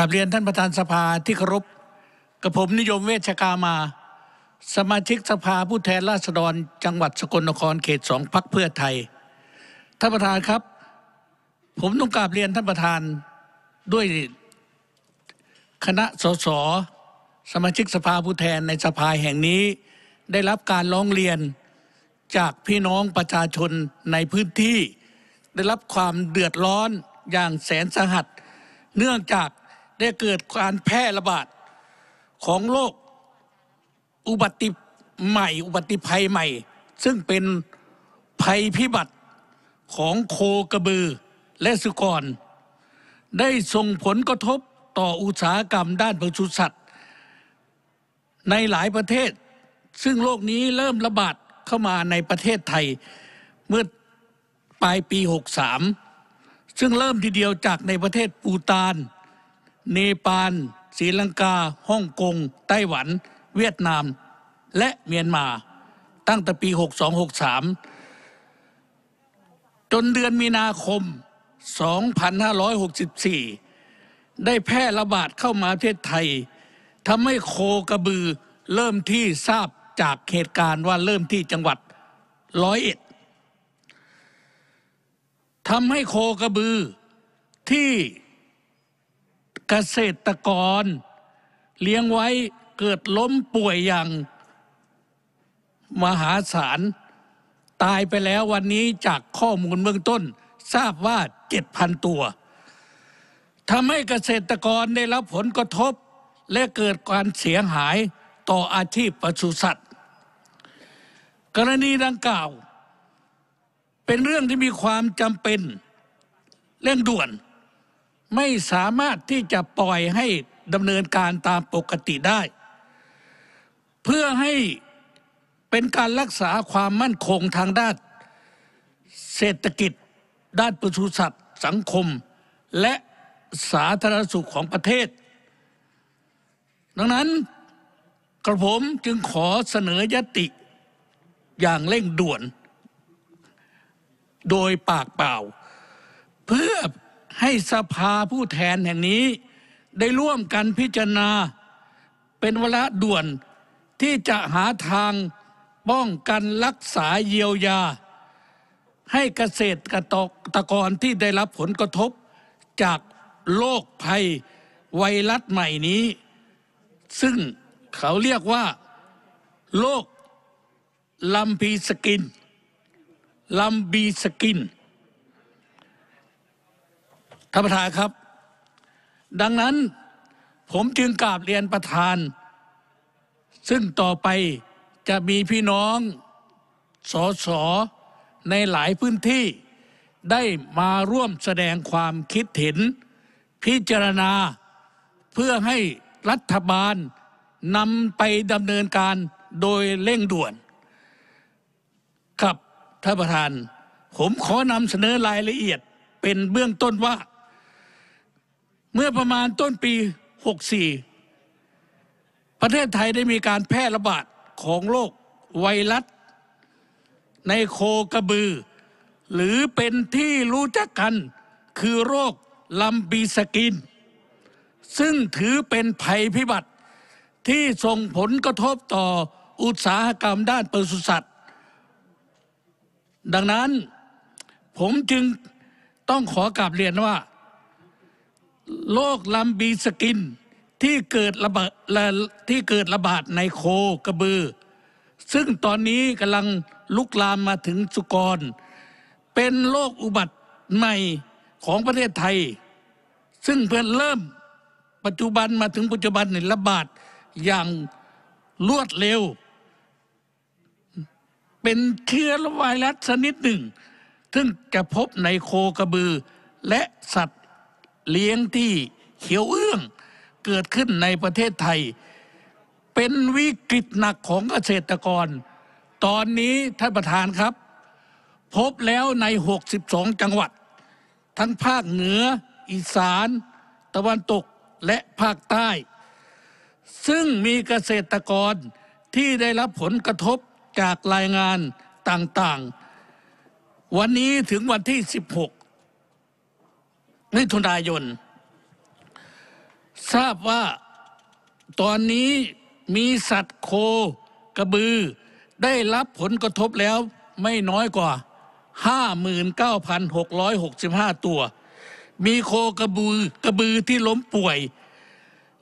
กลับเรียนท่านประธานสภาที่เคารพกับผมนิยมเวชกามา สมาชิกสภาผู้แทนราษฎร จังหวัดสกลนครเขตสองพักเพื่อไทย ท่านประธานครับ ผมต้องกราบเรียนท่านประธานด้วยคณะสส สมาชิกสภาผู้แทนในสภาแห่งนี้ ได้รับการร้องเรียนจากพี่น้องประชาชนในพื้นที่ ได้รับความเดือดร้อนอย่างแสนสหัสเนื่องจากได้เกิดการแพร่ระบาดของโรคอุบัติใหม่ อุบัติภัยใหม่ ซึ่งเป็นภัยพิบัติของโคกระบือและสุกรได้ส่งผลกระทบต่ออุตสาหกรรมด้านปศุสัตว์ ในหลายประเทศ ซึ่งโรคนี้เริ่มระบาดเข้ามาในประเทศไทย เมื่อปลายปี63ซึ่งเริ่มทีเดียวจากในประเทศปูตานเนปาลศรีลังกาฮ่องกง ไต้หวัน เวียดนาม และเมียนมา ตั้งแต่ปี 6263 จนเดือนมีนาคม 2564 ได้แพร่ระบาดเข้ามาประเทศไทยทำให้โคกระบือ เริ่มที่ทราบจากเหตุการณ์ว่าเริ่มที่จังหวัดร้อยเอ็ดทำให้โคกระบือ ที่เกษตรกรเลี้ยงไว้เกิดล้มป่วยอย่างมหาศาลตายไปแล้ววันนี้จากข้อมูลเบื้องต้น ทราบว่าเจ็ดพันตัวทำให้เกษตรกรได้รับผลกระทบและเกิดการเสียหายต่ออาชีพปศุสัตว์ กรณีดังกล่าว เป็นเรื่องที่มีความจำเป็นเร่งด่วนไม่สามารถที่จะปล่อยให้ดำเนินการตามปกติได้ เพื่อให้เป็นการรักษาความมั่นคงทางด้าน เศรษฐกิจ ด้านปศุสัตว์สังคม และสาธารณสุขของประเทศ ดังนั้นกระผมจึงขอเสนอยติอย่างเร่งด่วน โดยปากเปล่าเพื่อให้สภาผู้แทนแห่งนี้ได้ร่วมกันพิจารณาเป็นเวลาด่วนที่จะหาทางป้องกันรักษาเยียวยา ให้เกษตรกรตกรที่ได้รับผลกระทบ จากโรคภัยไวรัสใหม่นี้ ซึ่งเขาเรียกว่าโรคลัมพีสกินลัมบีสกินท่านประธานครับ ดังนั้นผมจึงกราบเรียนประธาน ซึ่งต่อไปจะมีพี่น้องสอสอในหลายพื้นที่ ได้มาร่วมแสดงความคิดเห็น พิจารณาเพื่อให้รัฐบาลนำไปดำเนินการโดยเร่งด่วน ครับท่านประธาน ผมขอนำเสนอรายละเอียดเป็นเบื้องต้นว่าเมื่อประมาณต้นปี 64 ประเทศไทยได้มีการแพร่ระบาด ของโรคไวรัสในโคกระบือ หรือเป็นที่รู้จักกันคือโรคลำบีสกิน ซึ่งถือเป็นภัยพิบัติที่ส่งผลกระทบต่ออุตสาหกรรมด้านปศุสัตว์ ดังนั้นผมจึงต้องขอกลับเรียนว่าโรคลำบีสกินที่เกิดระบาดที่เกิดระบาดในโคกระบือ ซึ่งตอนนี้กำลังลุกลามมาถึงสุกร เป็นโรคอุบัติใหม่ของประเทศไทย ซึ่งเพิ่งเริ่มปัจจุบันมาถึงปัจจุบันในระบาดอย่างรวดเร็ว เป็นเชื้อไวรัสชนิดหนึ่ง ซึ่งจะพบในโคกระบือและสัตวเลี้ยงที่เขียวเอื้องเกิดขึ้นในประเทศไทย เป็นวิกฤตหนักของเกษตรกร ตอนนี้ท่านประธานครับ พบแล้วใน 62 จังหวัด ทั้งภาคเหนือ อีสาน ตะวันตกและภาคใต้ ซึ่งมีเกษตรกรที่ได้รับผลกระทบจากรายงานต่างๆ วันนี้ถึงวันที่ 16มิถุนายนทราบว่าตอนนี้มีสัตว์โคกระบือ ได้รับผลกระทบแล้วไม่น้อยกว่า 59,665 ตัว มีโคกระบือ กระบือที่ล้มป่วย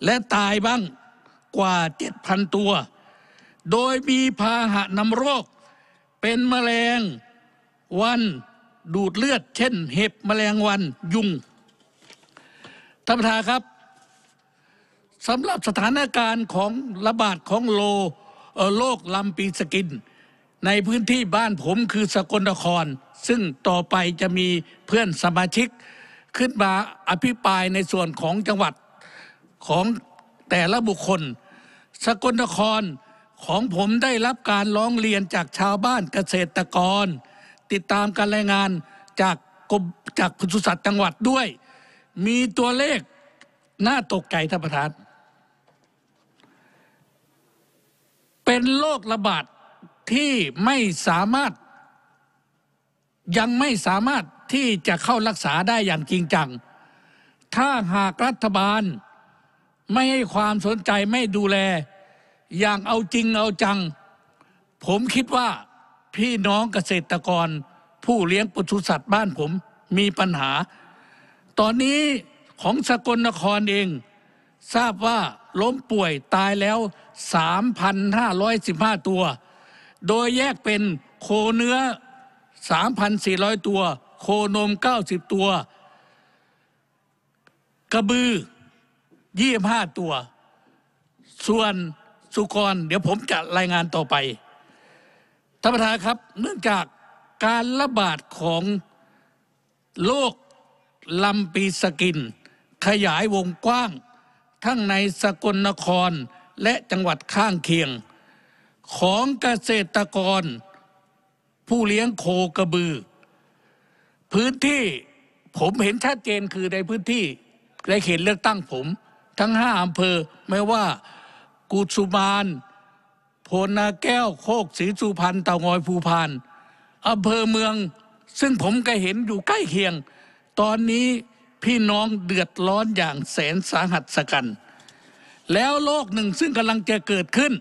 และตายบ้างกว่า 7,000 ตัว โดยมีพาหะนำโรคเป็นแมลงวันดูดเลือดเช่นเห็บแมลงวันยุงท่านประธานครับสำหรับสถานการณ์ของระบาดของโลโรคลำปีสกิน ในพื้นที่บ้านผมคือสกลนคร ซึ่งต่อไปจะมีเพื่อนสมาชิก ขึ้นมาอภิปรายในส่วนของจังหวัด ของแต่ละบุคคล สกลนครของผมได้รับการร้องเรียนจากชาวบ้านเกษตรกร ติดตามการรายงานจากกรมจากพุทธศาตว์จังหวัดด้วยมีตัวเลข น่าตกใจท่านประธานเป็นโรคระบาดที่ไม่สามารถยังไม่สามารถที่จะเข้ารักษาได้อย่างจริงจัง ถ้าหากรัฐบาลไม่ให้ความสนใจไม่ดูแล อย่างเอาจริงเอาจัง ผมคิดว่าพี่น้องเกษตรกร ผู้เลี้ยงปศุสัตว์บ้านผมมีปัญหาตอนนี้ของสกลนครเอง ทราบว่าล้มป่วยตายแล้ว 3,515 ตัว โดยแยกเป็นโคเนื้อ 3,400 ตัว โคนม 90 ตัว กระบือ 25 ตัว ส่วนสุกร เดี๋ยวผมจะรายงานต่อไปท่านประธานครับ เนื่องจากการระบาดของโรคลำปีสกิน ขยายวงกว้าง ทั้งในสกลนครและจังหวัดข้างเคียง ของเกษตรกร ผู้เลี้ยงโคกระบือ พื้นที่ผมเห็นชัดเจนคือในพื้นที่ในเขตเลือกตั้งผม ทั้งห้าอำเภอไม่ว่า กูสุมาน โพนาแก้วโคกศรีสุพรรณเตางอยภูพานอำเภอเมืองซึ่งผมก็เห็นอยู่ใกล้เคียงตอนนี้พี่น้องเดือดร้อนอย่างแสนสาหัสสกัน แล้วโลกหนึ่งซึ่งกำลังจะเกิดขึ้น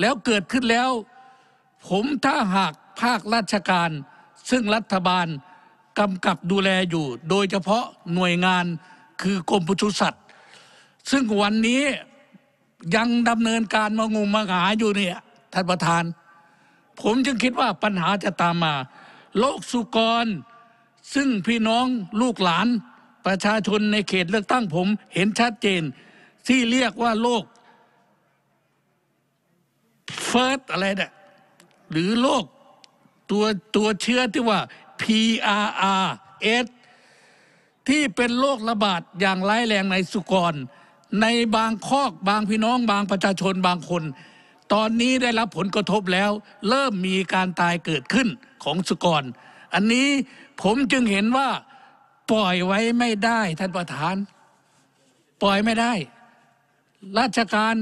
แล้วเกิดขึ้นแล้ว ผมถ้าหากภาคราชการ ซึ่งรัฐบาลกำกับดูแลอยู่ โดยเฉพาะหน่วยงานคือกรมปศุสัตว์ซึ่งวันนี้ยังดำเนินการมางมมาหาอยู่เนี่ยท่านประธาน ผมจึงคิดว่าปัญหาจะตามมา โลกสุกรซึ่งพี่น้องลูกหลานประชาชนในเขตเลือกตั้งผมเห็นชัดเจน ที่เรียกว่าโลกเฟิร์สอะไรเนี่ยหรือโรคตัวตัวเชื้อที่ว่า PRRS ที่เป็นโรคระบาดอย่างร้ายแรงในสุกร ในบางคอกบางพี่น้องบางประชาชนบางคน ตอนนี้ได้รับผลกระทบแล้ว เริ่มมีการตายเกิดขึ้นของสุกร อันนี้ผมจึงเห็นว่าปล่อยไว้ไม่ได้ท่านประธาน ปล่อยไม่ได้ ราชการ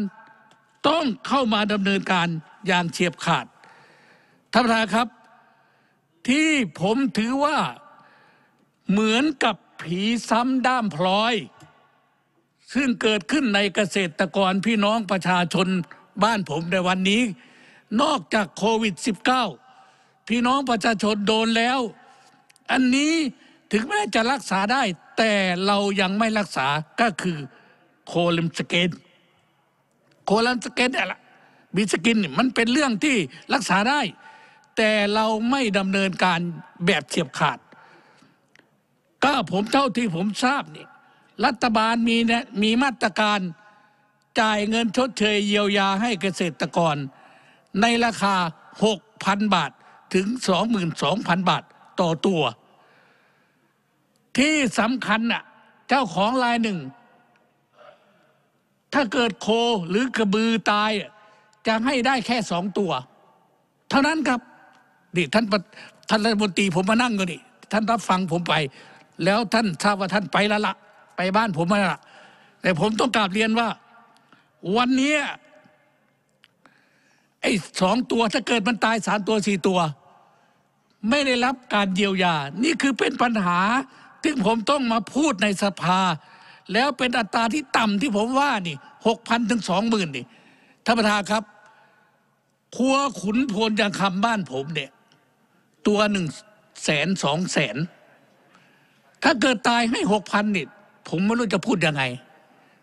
ต้องเข้ามาดำเนินการอย่างเฉียบขาด ท่านประธานครับ ที่ผมถือว่าเหมือนกับผีซ้ำด้ามพลอย ซึ่งเกิดขึ้นในเกษตรกรพี่น้องประชาชนบ้านผมในวันนี้นอกจากโควิด -19 พี่น้องประชาชนโดนแล้วอันนี้ถึงแม้จะรักษาได้ แต่เรายังไม่รักษาก็คือโคลิมสเกนโคลิมสเกนเนี่ยละบีสกินมันเป็นเรื่องที่รักษาได้ แต่เราไม่ดำเนินการแบบเฉียบขาด ก็ผมเท่าที่ผมทราบนี่ รัฐบาลมีเนะมีมาตรการจ่ายเงินชดเชยเยียวยาให้เกษตรกร ในราคา 6,000 บาทถึง 22,000 บาทต่อตัว ที่สำคัญน่ะ เจ้าของรายหนึ่ง ถ้าเกิดโคหรือกระบือตาย จะให้ได้แค่สองตัว เท่านั้นครับนี่ท่านท่านรัฐมนตรี ผมมานั่งก็นี่ท่านรับฟังผมไป แล้วท่านทราบว่าท่านไปละละ ไปบ้านผมมาละแต่ผมต้องกราบเรียนว่า วันนี้ไอ้สองตัวถ้าเกิดมันตายสามตัวสี่ตัวไม่ได้รับการเยียวยา นี่คือเป็นปัญหา ที่ผมต้องมาพูดในสภา แล้วเป็นอัตราที่ต่ำที่ผมว่านี่หกพันถึงสองหมื่นนี่ท่านประธานครับ ครัวขุนพลยังคำบ้านผมเนี่ย ตัวหนึ่งแสนสองแสน ถ้าเกิดตายให้หกพันนี่ ผมไม่รู้จะพูดยังไง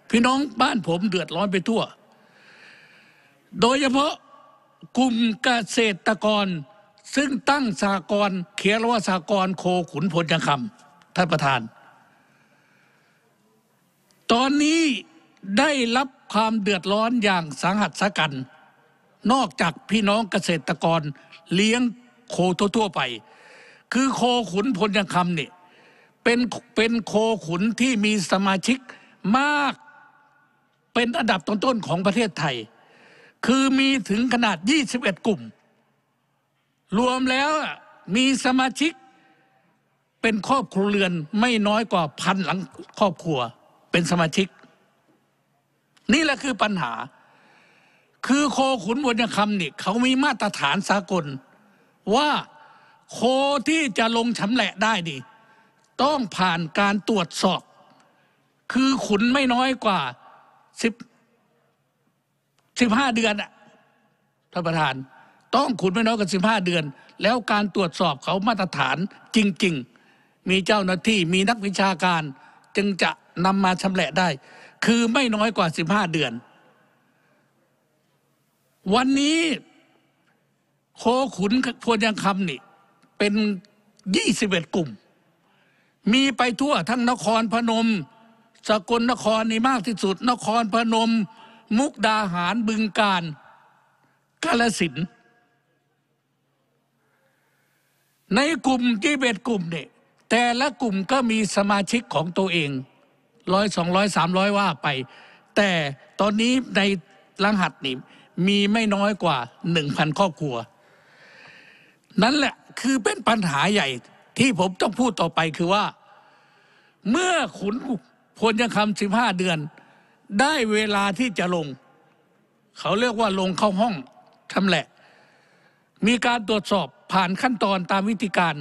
พี่น้องบ้านผมเดือดร้อนไปทั่ว โดยเฉพาะกลุ่มเกษตรกรซึ่งตั้งสากรเขียนว่าสากร โคขุนพลยังคำท่านประธาน ตอนนี้ได้รับความเดือดร้อนอย่างสังหัสสกัน นอกจากพี่น้องเกษตรกรเลี้ยงโคทั่วไป คือโคขุนพลยังคำเนี่ยเป็นเป็นโคขุนที่มีสมาชิกมากเป็นอันดับต้นๆของประเทศไทย คือมีถึงขนาด 21 กลุ่มรวมแล้วมีสมาชิก เป็นครอบครัวเรือนไม่น้อยกว่าพันหลังครอบครัวเป็นสมาชิก นี่แหละคือปัญหา คือโคขุนวนยคำนี่ เขามีมาตรฐานสากล ว่าโคที่จะลงชำแหละได้ดีต้องผ่านการตรวจสอบ คือขุนไม่น้อยกว่าสิบสิบห้าเดือนอะท่านประธานต้องขุดไม่น้อยกว่าสิบห้าเดือน แล้วการตรวจสอบเขามาตรฐานจริงๆ มีเจ้าหน้าที่มีนักวิชาการจึงจะนำมาชำแหละได้ คือไม่น้อยกว่าสิบห้าเดือน วันนี้โคขุนพวนยังคำนี่ เป็นยี่สิบเอ็ดกลุ่ม มีไปทั่วทั้งนครพนม สกลนครนี่มากที่สุด นครพนมมุกดาหารบึงการกาลสินในกลุ่มที่เป็นกลุ่มเนี่ยแต่ละกลุ่มก็มีสมาชิกของตัวเอง ร้อยสองร้อยสามร้อยว่าไป แต่ตอนนี้ในรหัสนี่ มีไม่น้อยกว่าหนึ่งพันครอบครัว นั่นแหละคือเป็นปัญหาใหญ่ที่ผมต้องพูดต่อไปคือว่า เมื่อขุนพลยังคำสิบห้าเดือน ได้เวลาที่จะลง เขาเรียกว่าลงเข้าห้องทำแหละ มีการตรวจสอบผ่านขั้นตอนตามวิธีการ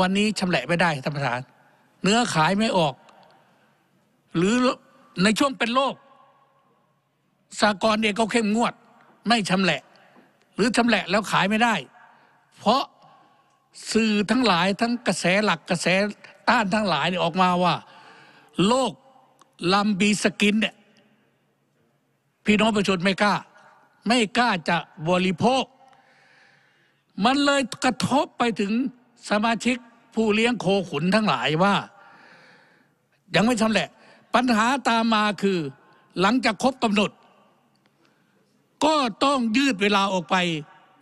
วันนี้ชำแหละไม่ได้ท่านประธานเนื้อขายไม่ออก หรือในช่วงเป็นโรคสากลเองก็เข้มงวด ไม่ชำแหละ หรือชำแหละแล้วขายไม่ได้ เพราะสื่อทั้งหลายทั้งกระแสหลักกระแสต้านทั้งหลายออกมาว่าโรคลัมบีสกินเนี่ยพี่น้องประชาชนไม่กล้า ไม่กล้าจะบริโภคมันเลยกระทบไปถึงสมาชิกผู้เลี้ยงโคขุนทั้งหลายว่า ยังไม่ชำแหละ ปัญหาตามมาคือ หลังจากครบกำหนด ก็ต้องยืดเวลาออกไป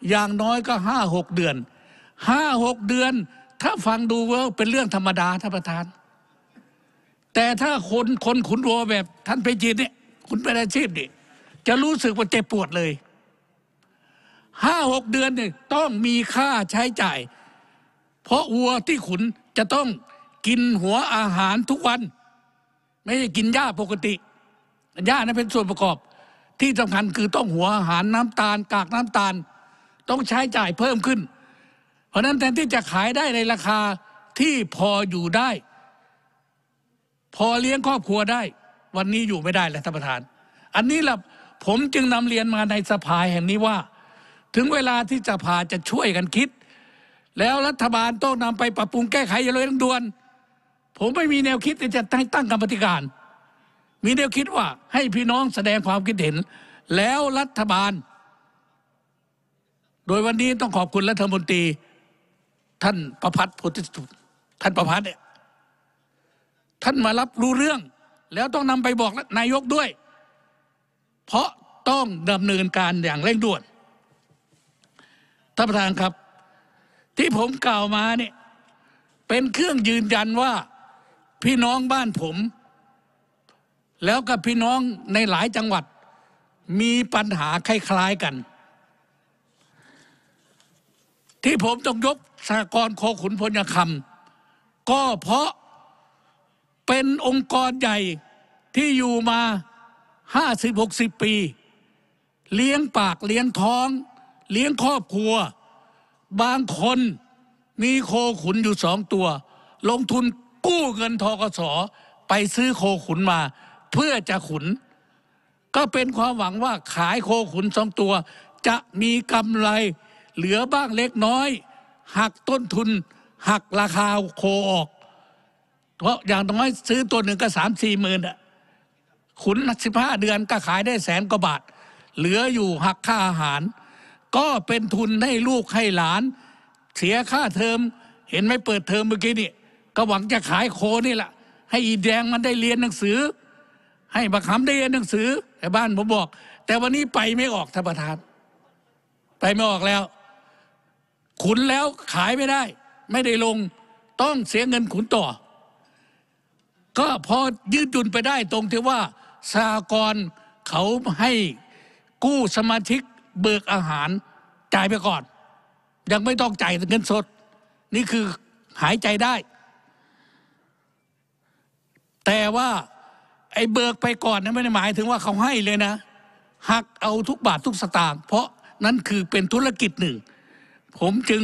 อย่างน้อยก็ห้าหกเดือนห้าหกเดือน ถ้าฟังดูว่าเป็นเรื่องธรรมดาท่านประธาน แต่ถ้าคน คนขุนวัวแบบ ท่านไปจีนเนี่ยคุณไปอาชีพนี่จะรู้สึกว่าเจ็บปวดเลยห้าหกเดือนเนี่ยต้องมีค่าใช้จ่าย เพราะวัวที่ขุนจะต้องกินหัวอาหารทุกวัน ไม่ได้กินหญ้าปกติหญ้านั้นเป็นส่วนประกอบ ที่สำคัญคือต้องหัวอาหารน้ำตาล กากน้ำตาล ต้องใช้จ่ายเพิ่มขึ้น เพราะนั้นแทนที่จะขายได้ในราคาที่พออยู่ได้ พอเลี้ยงครอบครัวได้ วันนี้อยู่ไม่ได้แล้วท่านประธาน อันนี้แหละผมจึงนำเรียนมาในสภาแห่งนี้ว่าถึงเวลาที่จะผ่าจะช่วยกันคิด แล้วรัฐบาลต้องนำไปปรับปรุงแก้ไขอย่างเร่งด่วน ผมไม่มีแนวคิดที่จะตั้งตั้งกรรมธิการ มีแนวคิดว่าให้พี่น้องแสดงความคิดเห็น แล้วรัฐบาล โดยวันนี้ต้องขอบคุณรัฐมนตรี ท่านประพัฒน์พุทธสุท่านประพัฒน์เนี่ยท่านมารับรู้เรื่อง แล้วต้องนำไปบอกนายกด้วย เพราะต้องดำเนินการอย่างเร่งด่วนท่านประธานครับที่ผมกล่าวมาเนี่ยเป็นเครื่องยืนยันว่าพี่น้องบ้านผม แล้วกับพี่น้องในหลายจังหวัดมีปัญหาคล้ายๆกัน ที่ผมต้องยกสหกรณ์โคขุนพลยคำก็เพราะเป็นองค์กรใหญ่ที่อยู่มาห้าสิบหกสิบปี เลี้ยงปากเลี้ยงท้องเลี้ยงครอบครัวบางคนมีโคขุนอยู่สองตัว ลงทุนกู้เงินทกศไปซื้อโคขุนมา เพื่อจะขุน ก็เป็นความหวังว่าขายโคขุนสองตัว จะมีกำไร เหลือบ้างเล็กน้อย หักต้นทุนหักราคาโคออกเพราะอย่างน้อยซื้อตัวหนึ่งก็สามสี่หมื่นอะขุนสิบห้าเดือนก็ขายได้แสนกว่าบาท เหลืออยู่หักค่าอาหารก็เป็นทุนให้ลูกให้หลาน เสียค่าเทอมเห็นไหมเปิดเทอมเมื่อกี้นี่ก็หวังจะขายโค นี่แหละ ให้อีแดงมันได้เรียนหนังสือ ให้บักคำได้เรียนหนังสือไอ้บ้านผมบอก แต่วันนี้ไปไม่ออกท่านประธานไปไม่ออกแล้ว ขุนแล้วขายไม่ได้ ไม่ได้ลง ต้องเสียเงินขุนต่อ ก็พอยืดจยุ่นไปได้ตรงที่ว่าสากรเขาให้กู้สมาชิกเบิกอาหาร จ่ายไปก่อน ยังไม่ต้องจ่ายเงินสด นี่คือหายใจได้ แต่ว่าไอ้เบิกไปก่อนนั้นไม่ได้หมายถึงว่าเขาให้เลยนะ หักเอาทุกบาท ทุกสตางค์เพราะนั่นคือเป็นธุรกิจหนึ่ง ผมจึง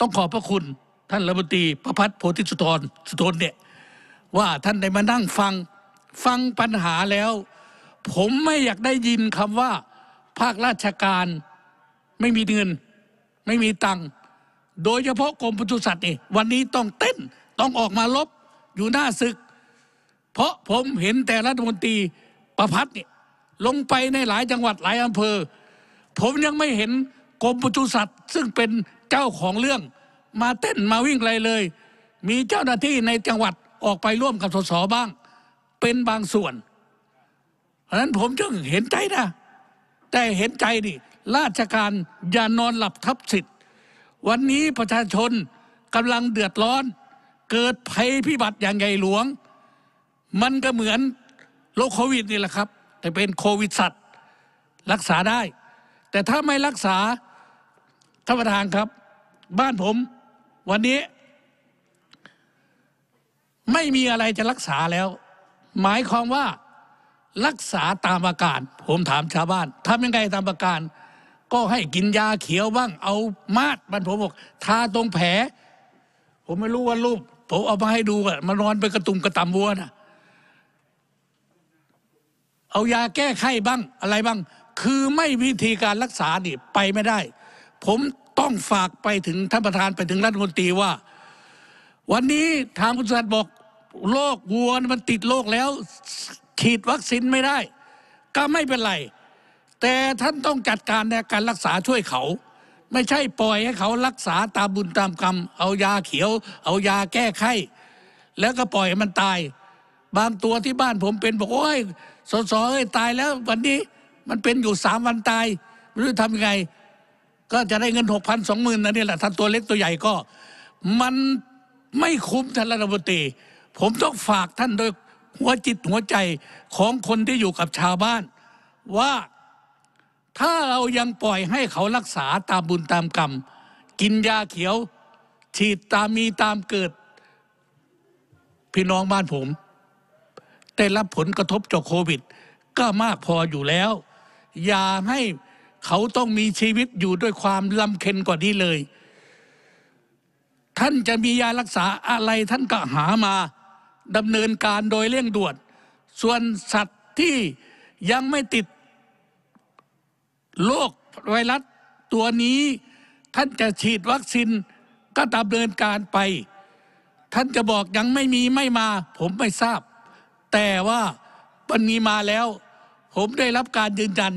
ต้องขอบพระคุณ ท่านรัฐมนตรีประพัฒน์โพธิสุธรสุธนเนี่ยว่าท่านได้มานั่งฟังฟังปัญหาแล้ว ผมไม่อยากได้ยินคำว่าภาคราชการไม่มีเงิน ไม่มีตังค์โดยเฉพาะกรมปศุสัตว์นี่วันนี้ต้องเต้นต้องออกมาลบอยู่หน้าศึก เพราะผมเห็นแต่รัฐมนตรีประพัดนนี่ลงไปในหลายจังหวัดหลายอำเภอ ผมยังไม่เห็นกรมปศุสัตว์ซึ่งเป็นเจ้าของเรื่อง มาเต้นมาวิ่งอะไรเลย มีเจ้าหน้าที่ในจังหวัดออกไปร่วมกับสสบ้าง เป็นบางส่วน เพราะนั้นผมจึงเห็นใจนะแต่เห็นใจดิ ราชการอย่านอนหลับทับสิทธิ์ วันนี้ประชาชนกำลังเดือดร้อน เกิดภัยพิบัติอย่างใหญ่หลวง มันก็เหมือนโรคโควิดนี่แหละครับ แต่เป็นโควิดสัตว์ รักษาได้ แต่ถ้าไม่รักษาท่านประธานครับ บ้านผม วันนี้ ไม่มีอะไรจะรักษาแล้ว หมายความว่ารักษาตามอาการผมถามชาวบ้านทำยังไงตามอาการ ก็ให้กินยาเขียวบ้าง เอามาดมันผมบอก ทาตรงแผลผมไม่รู้ว่ารูปผมเอามาให้ดูอะมานอนไปกระตุ่มกระตำวัวนะเอายาแก้ไข้บ้างอะไรบ้าง คือไม่วิธีการรักษาดิไปไม่ได้ ผมต้องฝากไปถึงท่านประธานไปถึงรัฐมนตรีว่า วันนี้ทางคุณสัตว์บอกโรควัวมันติดโรคแล้วฉีดวัคซีนไม่ได้ ก็ไม่เป็นไร แต่ท่านต้องจัดการในการ รักษาช่วยเขา ไม่ใช่ปล่อยให้เขารักษาตามบุญตามกรรม เอายาเขียว เอายาแก้ไข้ แล้วก็ปล่อยให้มันตาย บางตัวที่บ้านผมเป็นบอก โอ้ยสสเอ้ยตายแล้ววันนี้มันเป็นอยู่สามวันตายไม่รู้ทำยังไง ก็จะได้เงินหกพันสองหมื่นนั่นนี่แหละท่านตัวเล็กตัวใหญ่ก็ มันไม่คุ้มท่านรัฐมนตรีผมต้องฝากท่านโดยหัวจิตหัวใจของคนที่อยู่กับชาวบ้าน ว่า ถ้าเรายังปล่อยให้เขารักษาตามบุญตามกรรม กินยาเขียว ฉีดตามมีตามเกิด พี่น้องบ้านผมได้รับผลกระทบจากโควิด ก็มากพออยู่แล้ว อย่าให้เขาต้องมีชีวิตอยู่ด้วยความลำเค็นกว่านี้เลย ท่านจะมียารักษาอะไรท่านก็หามาดำเนินการโดยเร่งด่วน ส่วนสัตว์ที่ยังไม่ติดโรคไวรัสตัวนี้ ท่านจะฉีดวัคซีนก็ดำเนินการไป ท่านจะบอกยังไม่มีไม่มา ผมไม่ทราบ แต่ว่ามันมีมาแล้ว ผมได้รับการยืนยัน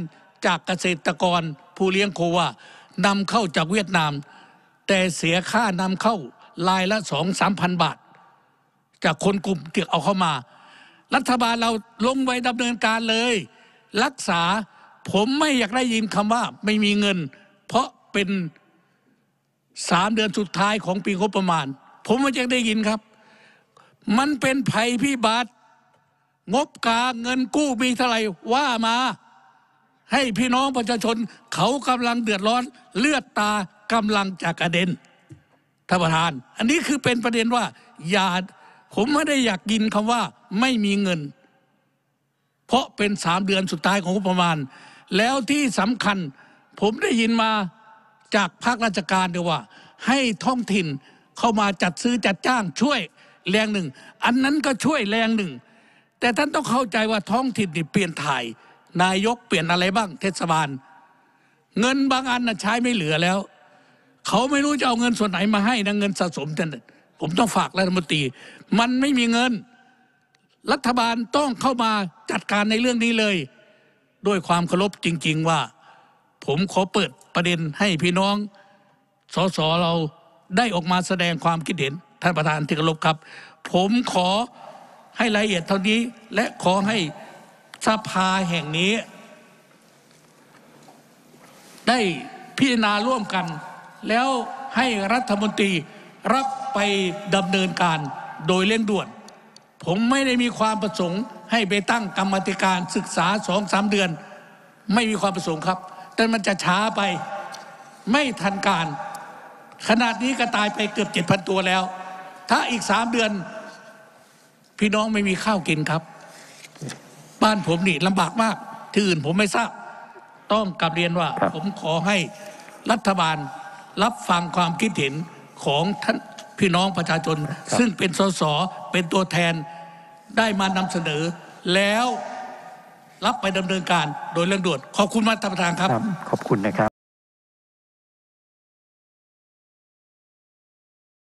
จากเกษตรกรผู้เลี้ยงโคว่านำเข้าจากเวียดนาม แต่เสียค่านำเข้ารายละสองสามพันบาทจากคนกลุ่มเกี่ยวเอาเข้ามา รัฐบาลเราลงไว้ดำเนินการเลย รักษา ผมไม่อยากได้ยินคำว่าไม่มีเงิน เพราะเป็นสามเดือนสุดท้ายของปีงบประมาณ ผมไม่อยากได้ยินครับ มันเป็นภัยพิบัติงบกาเงินกู้มีเท่าไหร่ว่ามา ให้พี่น้องประชาชน เขากำลังเดือดร้อน เลือดตากำลังจากกระเด็นท่านประธาน อันนี้คือเป็นประเด็นว่าอย่าผมไม่ได้อยากกินคำว่าไม่มีเงิน เพราะเป็นสามเดือนสุดท้ายของงบประมาณ แล้วที่สำคัญ ผมได้ยินมาจากภาคราชการดดียว่า ให้ท้องถิ่นเข้ามาจัดซื้อจัดจ้างช่วยแรงหนึ่งอันนั้นก็ช่วยแรงหนึ่งแต่ท่านต้องเข้าใจว่าท้องถิ่นนี่เปลี่ยนถ่ายนายกเปลี่ยนอะไรบ้าง เทศบาล เงินบางอันนะใช้ไม่เหลือแล้ว เขาไม่รู้จะเอาเงินส่วนไหนมาให้นะเงินสะสมท่านผมต้องฝากรัฐมนตรี มันไม่มีเงิน รัฐบาลต้องเข้ามาจัดการในเรื่องนี้เลย ด้วยความเคารพจริงๆว่า ผมขอเปิดประเด็นให้พี่น้อง สสเราได้ออกมาแสดงความคิดเห็นท่านประธานที่เคารพครับ ผมขอให้รายละเอียดเท่านี้และขอให้สภาแห่งนี้ ได้พิจารณาร่วมกัน แล้วให้รัฐมนตรีรับไปดำเนินการโดยเร่งด่วน ผมไม่ได้มีความประสงค์ ให้ไปตั้งกรรมธิการศึกษาสองสามเดือน ไม่มีความประสงค์ครับ แต่มันจะช้าไปไม่ทันการ ขนาดนี้ก็ตายไปเกือบเจ็ดพันตัวแล้ว ถ้าอีกสามเดือน พี่น้องไม่มีข้าวกินครับ บ้านผมนี่ลำบากมากที่อื่นผมไม่ทราบต้องกลับเรียนว่า ผมขอให้รัฐบาลรับฟังความคิดเห็นของท่านพี่น้องประชาชนซึ่งเป็นสสเป็นตัวแทนได้มานำเสนอ แล้วรับไปดำเนินการ โดยเร่งด่วนขอบคุณมากท่านประธานครับ ขอบคุณนะครับ